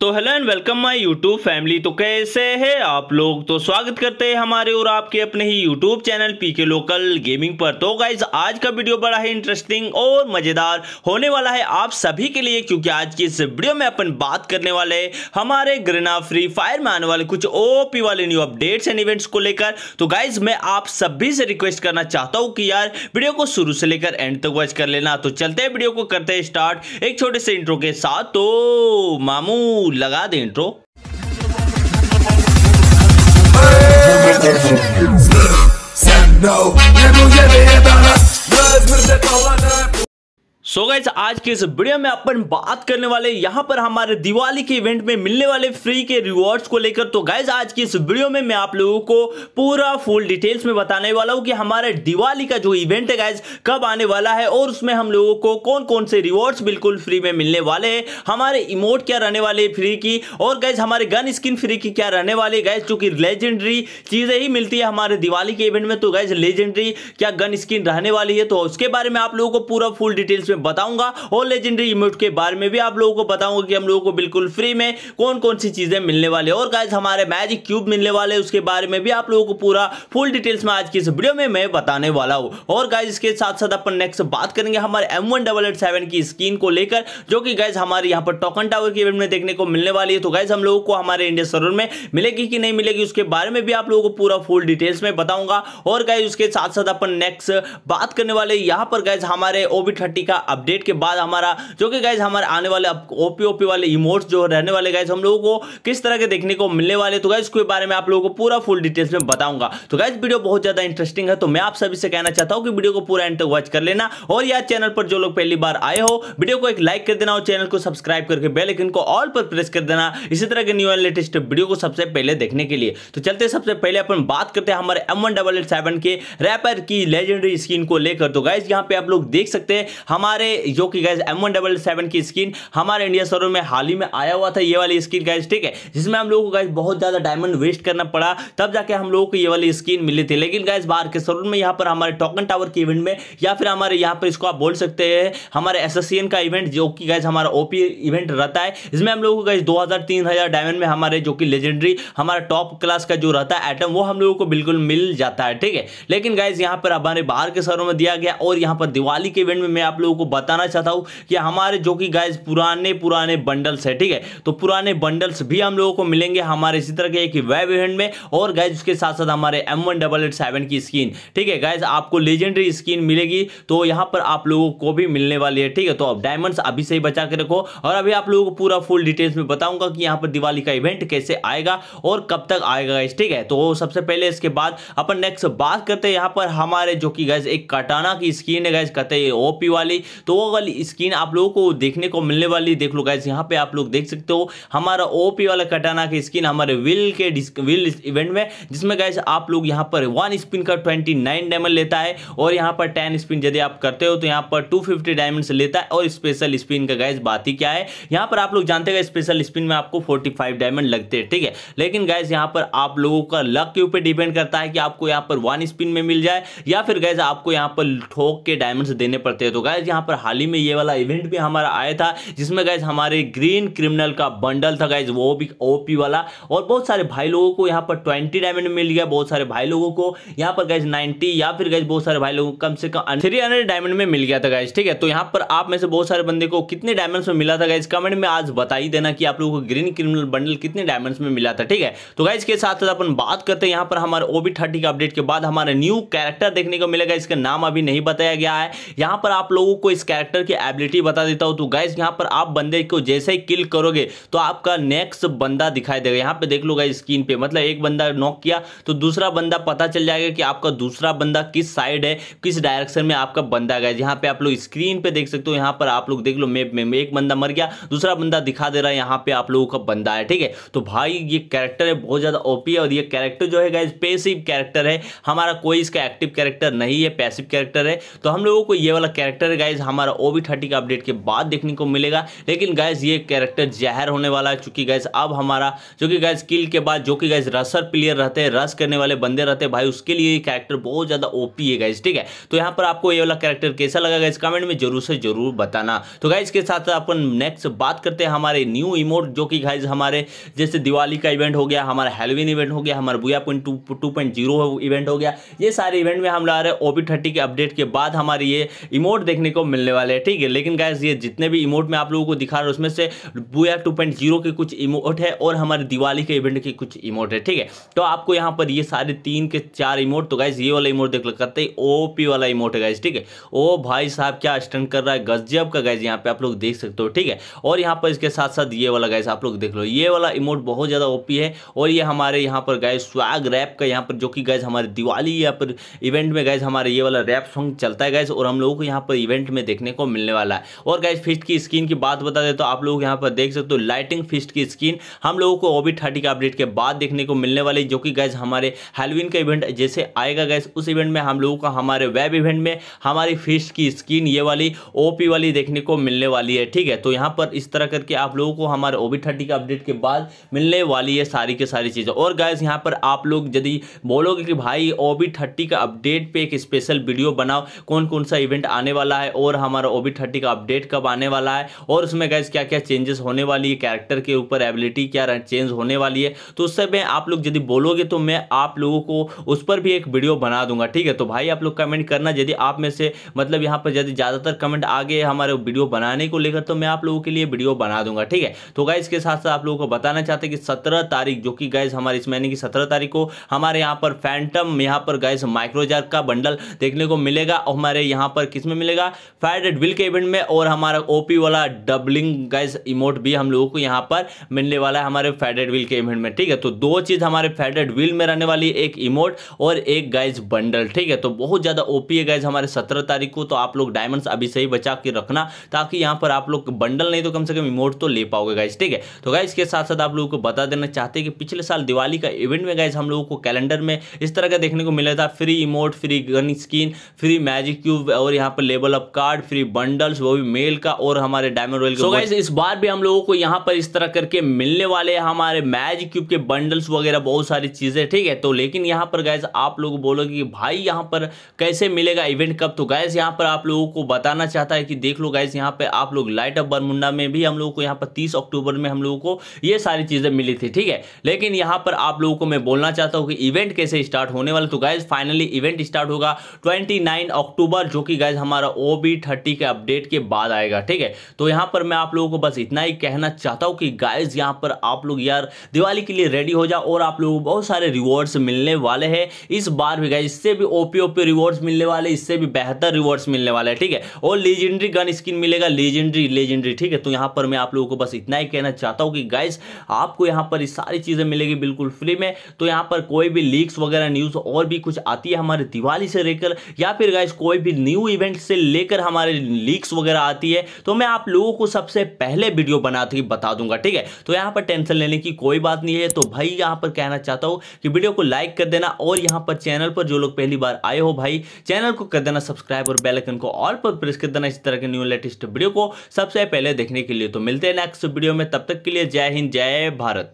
तो hello and welcome my YouTube family तो कैसे है आप लोग तो स्वागत करते हैं हमारे और आपके अपने ही YouTube channel PK local gaming पर तो गाइज आज का वीडियो बड़ा ही इंटरेस्टिंग और मज़ेदार होने वाला है आप सभी के लिए क्योंकि आज की इस वीडियो में अपन बात करने वाले हमारे ग्रेना फ्री फायर में आने वाले कुछ ओपी वाले न्यू अपडेट्स एंड इवेंट्स को लेकर तो गाइज मैं आप सभी से रिक्वेस्ट करना चाहता हूँ कि यार वीडियो को शुरू से लेकर एंड तक वॉच कर लेना तो चलते हैं वीडियो को करते हैं स्टार्ट एक छोटे से इंट्रो के साथ तो मामू तू लगा दे intro Sen no, ne bu yere bana Göz mürde tavana so so guys आज के इस वीडियो में अपन बात करने वाले यहाँ पर हमारे दिवाली के इवेंट में मिलने वाले फ्री के रिवॉर्ड्स को लेकर तो गाइज आज की इस वीडियो में मैं आप लोगों को पूरा फुल डिटेल्स में बताने वाला हूँ कि हमारे दिवाली का जो इवेंट है गाइज कब आने वाला है और उसमें हम लोगों को कौन कौन से रिवॉर्ड्स बिल्कुल फ्री में मिलने वाले हैं हमारे इमोट क्या रहने वाले फ्री की और गैज हमारे गन स्किन फ्री की क्या रहने वाली गैज जो कि लेजेंडरी चीज़ें ही मिलती है हमारे दिवाली के इवेंट में तो गाइज लेजेंडरी क्या गन स्किन रहने वाली है तो उसके बारे में आप लोगों को पूरा फुल डिटेल्स में बताऊंगा और लेजेंडरी इमोट के बारे में भी आप लोगों को बताऊंगा कि हम लोगों को बिल्कुल फ्री में कौन कौन सी चीज़ें मिलने वाली है और गाइज हमारे मैजिक क्यूब मिलने वाले उसके बारे में भी आप लोगों को पूरा फुल डिटेल्स में आज की इस वीडियो में मैं बताने वाला हूँ और गाइज इसके साथ साथ अपन नेक्स्ट बात करेंगे हमारे एम की स्किन को लेकर जो कि गाइज हमारे यहाँ पर टोकन टावर के इवेंट में देखने को मिलने वाली है तो गाइज हम लोगों को हमारे इंडिया सरोवर में मिलेगी कि नहीं मिलेगी उसके बारे में भी आप लोगों को पूरा फुल डिटेल्स में बताऊंगा और गाइज उसके साथ साथ अपन नेक्स्ट बात करने वाले यहाँ पर गाइज हमारे ओबी थर्टी का अपडेट के बाद हमारा जो कि गाइज हमारे आने वाले ओपी ओपी वाले इमोट्स जो रहने वाले गाइज हम लोगों को किस तरह के देखने को मिलने वाले तो गाइज के बारे में आप लोगों को पूरा फुल डिटेल्स में बताऊंगा तो गाइज वीडियो बहुत ज्यादा इंटरेस्टिंग है तो मैं आप सभी से कहना चाहता हूँ कि वीडियो को पूरा एंड तक वॉच कर लेना और यार चैनल पर जो लोग पहली बार आए हो वीडियो को एक लाइक कर देना और चैनल को सब्सक्राइब करके बेलाइकन को ऑल पर प्रेस कर देना इसी तरह के न्यू एंड लेटेस्ट वीडियो को सबसे पहले देखने के लिए तो चलते सबसे पहले अपन बात करते हैं हमारे एम के रैपर की लेजेंडरी स्किन को लेकर तो गाइज यहाँ पे आप लोग देख सकते हैं हमारे हमारे जो कि गैस एम डबल सेवन की स्किन हमारे इंडिया शोरूम में हाल ही में आया हुआ था ये वाली स्किन गैस ठीक है जिसमें हम लोगों को गैस बहुत ज़्यादा डायमंड वेस्ट करना पड़ा तब जाके हम लोगों को ये वाली स्किन मिली थी लेकिन गैस बाहर के शोरूम में यहाँ पर हमारे टोकन टावर के इवेंट में या फिर हमारे यहाँ पर इसको आप बोल सकते हैं हमारे एसोसिएशन का इवेंट जो कि गैस हमारा ओपी इवेंट रहता है इसमें हम लोगों को गैस दो हज़ार डायमंड में हमारे जो कि लेजेंडरी हमारा टॉप क्लास का जो रहता है आइटम वो हम लोगों को बिल्कुल मिल जाता है ठीक है लेकिन गैस यहाँ पर हमारे बाहर के शहरों में दिया गया और यहाँ पर दिवाली के इवेंट में मैं आप लोगों को बताना चाहता हूँ कि हमारे जो कि गाइज पुराने पुराने बंडल्स है ठीक है तो पुराने बंडल्स भी हम लोगों को मिलेंगे हमारे इसी तरह के एक वेब इवेंट में और गाइज उसके साथ साथ हमारे M one double eight seven की स्क्रीन ठीक है गाइज आपको लेजेंडरी स्क्रीन मिलेगी तो यहाँ पर आप लोगों को भी मिलने वाली है ठीक है तो आप डायमंड्स अभी से ही बचा के रखो और अभी आप लोगों को पूरा फुल डिटेल्स में बताऊंगा कि यहाँ पर दिवाली का इवेंट कैसे आएगा और कब तक आएगा गाइज ठीक है तो सबसे पहले इसके बाद अपन नेक्स्ट बात करते हैं यहाँ पर हमारे जो कि गैस एक कटाना की स्क्रीन है गैस कहते हैं ओपी वाली तो वो वाली स्क्रीन आप लोगों को देखने को मिलने वाली देख लो गाइस यहाँ पे आप लोग देख सकते हो हमारा ओपी वाला कटाना की स्क्रीन हमारे विल के विल इवेंट में जिसमें गाइस आप लोग यहाँ पर वन स्पिन का ट्वेंटी नाइन डायमंड लेता है और यहाँ पर टेन स्पिन यदि आप करते हो तो यहाँ पर टू फिफ्टी डायमंड लेता है और स्पेशल स्पिन का गाइज बात ही क्या है यहाँ पर आप लोग जानते हैं स्पेशल स्पिन में आपको फोर्टी फाइव डायमंड लगते हैं ठीक है लेकिन गाइज यहाँ पर आप लोगों का लक के ऊपर डिपेंड करता है कि आपको यहाँ पर वन स्पिन में मिल जाए या फिर गैस आपको यहाँ पर ठोक के डायमंड्स देने पड़ते हैं तो गैस यहाँ पर हाल ही में ये वाला इवेंट भी हमारा आया था जिसमें गैस हमारे ग्रीन क्रिमिनल का बंडल था गैस वो भी ओपी वाला और बहुत सारे भाई लोगों को यहाँ पर ट्वेंटी डायमंड मिल गया बहुत सारे भाई लोगों को यहाँ पर गैस नाइनटी या फिर गैस बहुत सारे भाई लोगों को कम से कम थ्री डायमंड में मिल गया था गैस ठीक है तो यहाँ पर आप में से बहुत सारे बंदे को कितने डायमंड में मिला था गैस कमेंट में आज बता ही देना कि आप लोगों को ग्रीन क्रिमिनल बंडल कितने डायमंड में मिला था ठीक है तो गैस के साथ साथ अपन बात करते हैं यहाँ पर हमारे ओबी थर्टी के अपडेट के बाद हमारा न्यू कैरेक्टर देखने को मिलेगा इसका नाम अभी नहीं बताया गया है यहाँ पर आप लोगों को इस कैरेक्टर की एबिलिटी बता देता हूँ तो गाइज यहाँ पर आप बंदे को जैसे ही किल करोगे तो आपका नेक्स्ट बंदा दिखाई देगा यहाँ पे देख लो गाइज स्क्रीन पे मतलब एक बंदा नॉक किया तो दूसरा बंदा पता चल जाएगा कि आपका दूसरा बंदा किस साइड है किस डायरेक्शन में आपका बंदा गाइज यहाँ पे आप लोग स्क्रीन पे देख सकते हो यहाँ पर आप लोग देख लो मैप में एक बंदा मर गया दूसरा बंदा दिखा दे रहा है यहाँ पे आप लोगों का बंदा है ठीक है तो भाई ये कैरेक्टर है बहुत ज़्यादा ओपी है और ये कैरेक्टर जो है गाइज पेसिव कैरेक्टर है हमारा कोई इसका एक्टिव कैरेक्टर नहीं है पैसिव कैरेक्टर है तो हम लोगों को ये वाला कैरेक्टर है गाइज हमारा ओ थर्टी का अपडेट के बाद देखने को मिलेगा लेकिन गैस ये कैरेक्टर जहर होने वाला है चूंकि गैस अब हमारा जो कि गैस किल के बाद जो कि गैस रसर प्लेयर रहते हैं रस करने वाले बंदे रहते हैं भाई उसके लिए कैरेक्टर बहुत ज़्यादा ओपी है गैस ठीक है तो यहाँ पर आपको ये वाला कैरेक्टर कैसा लगा गैस कमेंट में जरूर से जरूर बताना तो गाइज के साथ अपन नेक्स्ट बात करते हैं हमारे न्यू इमोट जो कि गाइज हमारे जैसे दिवाली का इवेंट हो गया हमारा हेलोविन इवेंट हो गया हमारा Booyah point two point zero event हो गया ये सारे इवेंट में हम ला रहे हैं ओपी थर्टी के अपडेट के बाद हमारे ये इमोट देखने को मिलने वाले हैं ठीक है लेकिन गाइज ये जितने भी इमोट में आप लोगों को दिखा रहा हूँ उसमें से बुआ टू के कुछ इमोट है और हमारे दिवाली के इवेंट के कुछ इमोट है ठीक है तो आपको यहाँ पर ये सारे तीन के चार इमोट तो गाइज ये वाला इमोट देख लो करते ओ पी वाला इमोट है गाइज ठीक है ओ भाई साहब क्या स्टंट कर रहा है गजब का गाइज यहाँ पे आप लोग देख सकते हो ठीक है और यहाँ पर इसके साथ साथ ये वाला गाइज आप लोग देख लो ये वाला इमोट बहुत ज़्यादा ओपी है और ये हमारे यहाँ पर गाइज स्वाग रैप का यहाँ पर जो कि गाइज हमारे दिवाली या पर इवेंट में गाइज हमारे ये वाला रैप सॉन्ग चलता है गाइज और हम लोगों को यहाँ पर इवेंट में देखने को मिलने वाला है और गाइज फिस्ट की स्क्रीन की बात बता दे तो आप लोग यहाँ पर देख सकते हो लाइटिंग फिस्ट की स्क्रीन हम लोगों को ओबी थर्टी के अपडेट के बाद देखने को मिलने वाली जो कि गैस हमारे हेलविन का इवेंट जैसे आएगा गैस उस इवेंट में हम लोगों को हमारे वेब इवेंट में हमारी फिस्ट की स्क्रीन ये वाली ओपी वाली देखने को मिलने वाली है ठीक है तो यहाँ पर इस तरह करके आप लोगों को हमारे ओबी थर्टी के अपडेट के बाद मिलने वाली है सारी की सारी चीज़ें और गैस यहाँ पर आप लोग यदि बोलोगे कि भाई ओबी थर्टी का अपडेट पे एक स्पेशल वीडियो बनाओ कौन कौन सा इवेंट आने वाला है और और हमारा ओ थर्टी का अपडेट कब आने वाला है और उसमें गैस क्या क्या चेंजेस होने वाली है कैरेक्टर के ऊपर एबिलिटी क्या चेंज होने वाली है तो उससे मैं आप लोग यदि बोलोगे तो मैं आप लोगों को उस पर भी एक वीडियो बना दूंगा ठीक है तो भाई आप लोग कमेंट करना यदि आप में से मतलब यहाँ पर यदि ज़्यादातर कमेंट आ गए हमारे वीडियो बनाने को लेकर तो मैं आप लोगों के लिए वीडियो बना दूंगा ठीक है तो गाय इसके साथ साथ आप लोगों को बताना चाहते हैं कि सत्रह तारीख जो कि गैस हमारे इस महीने की सत्रह तारीख को हमारे यहाँ पर फैंटम यहाँ पर गैस माइक्रोजार का बंडल देखने को मिलेगा और हमारे यहाँ पर किस में मिलेगा फायर डेट विल के इवेंट में और हमारा ओपी वाला डबलिंग गाइज इमोट भी हम लोगों को यहाँ पर मिलने वाला है हमारे फायर डेट विल के इवेंट में ठीक है तो दो चीज़ हमारे फायर डेट विल में रहने वाली एक इमोट और एक गाइज बंडल ठीक है तो बहुत ज़्यादा ओपी है गाइज हमारे सत्रह तारीख को तो आप लोग डायमंड अभी से ही बचा के रखना ताकि यहाँ पर आप लोग बंडल नहीं तो कम से कम इमोट तो ले पाओगे गाइज ठीक है तो गाइज के साथ साथ आप लोगों को बता देना चाहते हैं कि पिछले साल दिवाली का इवेंट में गाइज हम लोगों को कैलेंडर में इस तरह का देखने को मिला था free emote free gun skin free magic cube और यहाँ पर लेवल अप का कार्ड फ्री बंडल्स वो भी मेल का और हमारे डायमंड रॉयल so इस बार भी हम लोगों को यहाँ पर इस तरह करके मिलने वाले हमारे मैज क्यूब के बंडल्स वगैरह बहुत सारी चीजें ठीक है तो लेकिन यहाँ पर गैस आप लोग बोलोगे कि भाई यहाँ पर कैसे मिलेगा इवेंट कब तो गैस यहाँ पर आप लोगों को बताना चाहता है कि देख लो गैस यहाँ पे आप लोग लाइट ऑफ बरमुंडा में भी हम लोगों को यहाँ पर तीस अक्टूबर में हम लोगों को ये सारी चीजें मिली थी ठीक है लेकिन यहाँ पर आप लोगों को मैं बोलना चाहता हूँ कि इवेंट कैसे स्टार्ट होने वाला तो गैस फाइनली इवेंट स्टार्ट होगा ट्वेंटी अक्टूबर जो कि गैस हमारा ओ बी थर्टी के अपडेट के बाद आएगा ठीक है तो यहां पर मैं आप लोगों को बस इतना ही कहना चाहता हूं कि गाइज यहां पर आप लोग यार दिवाली के लिए रेडी हो जाओ और आप लोगों को बहुत सारे रिवॉर्ड्स मिलने वाले हैं इस बार भी गाइज इससे भी ओपी ओपी रिवॉर्ड्स मिलने वाले इससे भी बेहतर रिवॉर्ड्स मिलने वाले हैं ठीक है और लेजेंड्री गन स्किन मिलेगा लेजेंड्री लेजेंड्री ठीक है तो यहां पर मैं आप लोगों को बस इतना ही कहना चाहता हूँ कि गाइज तो आपको यहां पर सारी चीज़ें मिलेगी बिल्कुल फ्री में तो यहां पर कोई भी लीक्स वगैरह न्यूज़ और भी कुछ आती है हमारे दिवाली से लेकर या फिर गाइज कोई भी न्यू इवेंट से लेकर हमारे लीक्स वगैरह आती है तो मैं आप लोगों को सबसे पहले वीडियो बनाते ही बता दूंगा ठीक है तो यहाँ पर टेंशन लेने की कोई बात नहीं है तो भाई यहाँ पर कहना चाहता हूँ कि वीडियो को लाइक कर देना और यहाँ पर चैनल पर जो लोग पहली बार आए हो भाई चैनल को कर देना सब्सक्राइब और बेलकन को ऑल पर प्रेस कर देना इस तरह के न्यू लेटेस्ट वीडियो को सबसे पहले देखने के लिए तो मिलते हैं नेक्स्ट वीडियो में तब तक के लिए जय हिंद जय भारत